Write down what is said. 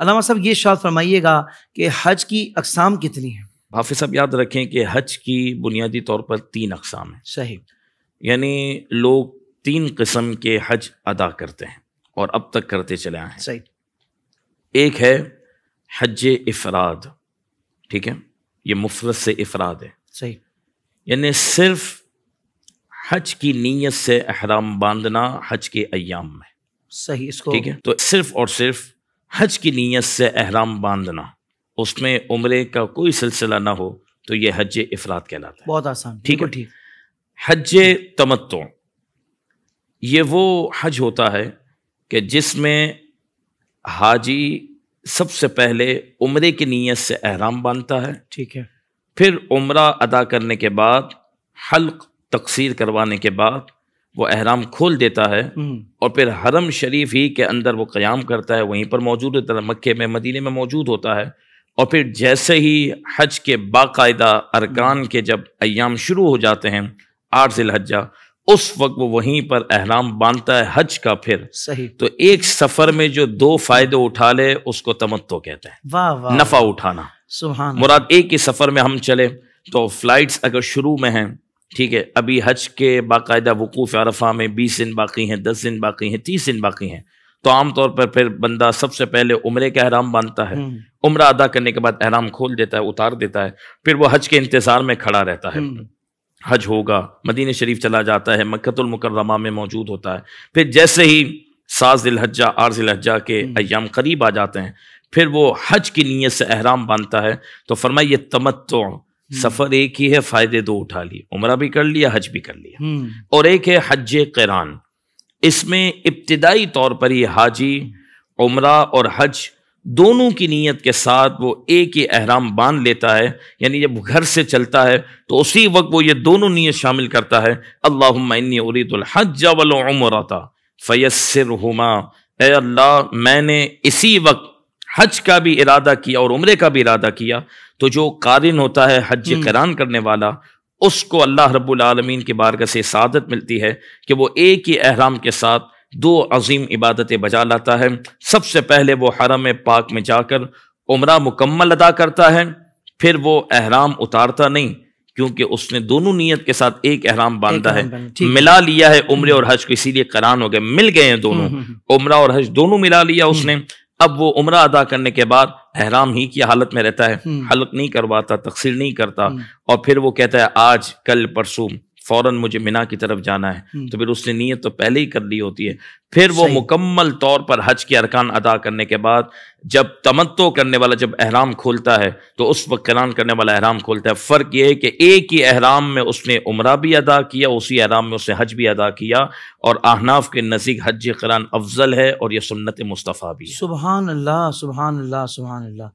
अलामा साहब ये शाद फरमाइएगा कि हज की अकसाम कितनी है हाफि साहब याद रखें कि हज की बुनियादी तौर पर तीन अकसाम है सही यानी लोग तीन किस्म के हज अदा करते हैं और अब तक करते चले आए हैं सही एक है हज इफराद ठीक है ये मुफरत से इफराद है सही यानी सिर्फ हज की नीयत से अहराम बांधना हज के अयाम में सही इसको ठीक है तो सिर्फ और सिर्फ हज की नीयत से अहराम बांधना उसमें उम्र का कोई सिलसिला ना हो तो ये हज इफरात कहलाता है बहुत आसान ठीक है ठीक हज तमत्तो ये वो हज होता है कि जिसमें हाजी सबसे पहले उम्र की नीयत से अहराम बांधता है ठीक है फिर उम्र अदा करने के बाद हल्क तकसीर करवाने के बाद वो अहराम खोल देता है हम्म। और फिर हरम शरीफ ही के अंदर वो क़याम करता है वहीं पर मौजूद होता है मक्के में मदीने में मौजूद होता है और फिर जैसे ही हज के बाकायदा अरकान के जब अयाम शुरू हो जाते हैं आर्जिल हज्जा उस वक्त वो वहीं पर अहराम बांधता है हज का फिर सही तो एक सफर में जो दो फायदे उठा ले उसको तमत्तो कहते हैं वाह वाह नफा उठाना मुराद एक ही सफर में हम चले तो फ्लाइट्स अगर शुरू में हैं ठीक है अभी हज के बाकायदा वकूफ़ अरफा में बीस दिन बाकी हैं दस दिन बाकी हैं तीस दिन बाकी हैं तो आमतौर पर फिर बंदा सबसे पहले उम्र का अहराम बांधता है हम्म। उम्र अदा करने के बाद अहराम खोल देता है उतार देता है फिर वो हज के इंतज़ार में खड़ा रहता है हम्म। हज होगा मदीन शरीफ चला जाता है मक्तुलमकरमा में मौजूद होता है फिर जैसे ही साज दिलहजा आरजिल दिलहजा के हम्म। अयाम करीब आ जाते हैं फिर वो हज की नीयत से अहराम बांधता है तो फरमाइए तमत्तो हम्म। सफर एक ही है फायदे दो उठा लिए उमरा भी कर लिया हज भी कर लिया हम्म। और एक है हज करान इसमें इब्तदाई तौर पर ये हाजी उमरा और हज दोनों की नीयत के साथ वो एक ही अहराम बांध लेता है यानी जब घर से चलता है तो उसी वक्त वो ये दोनों नीयत शामिल करता है अल्लाहमरीदुलहज वल उमरता फैसर हुमा अल्लाह मैंने इसी वक्त हज का भी इरादा किया और उम्र का भी इरादा किया तो जो कारिन होता है हज हम्म। करान करने वाला उसको अल्लाह रबालमीन के बारगह से सादत मिलती है कि वो एक ही अहराम के साथ दो अजीम इबादतें बजा लाता है सबसे पहले वो हरम पाक में जाकर उम्र मुकम्मल अदा करता है फिर वो अहराम उतारता नहीं क्योंकि उसने दोनों नीयत के साथ एक अहराम बांधता है मिला लिया है उम्र हम्म। और हज को इसीलिए करान हो गए मिल गए हैं दोनों हम्म, उम्र और हज दोनों मिला लिया उसने अब वो उम्र अदा करने के बाद हैराम ही की हालत में रहता है हलक हम्म। नहीं करवाता तकसीर नहीं करता हम्म। और फिर वो कहता है आज कल परसों फ़ौरन मुझे मिना की तरफ जाना है हम्म। तो फिर उसने नीयत तो पहले ही कर ली होती है फिर वो मुकम्मल तौर पर हज के अरकान अदा करने के बाद जब तमत्तो करने वाला जब अहराम खोलता है तो उस वक्त करान करने वाला अहराम खोलता है फ़र्क ये है कि एक ही अहराम में उसने उम्र भी अदा किया उसी अहराम में उसने हज भी अदा किया और आहनाफ के नज़ीक हज करान अफजल है और यह सुन्नत मुस्तफ़ा भी सुबहान अल्लाह सुबहान अल्लाह सुबहान अल्लाह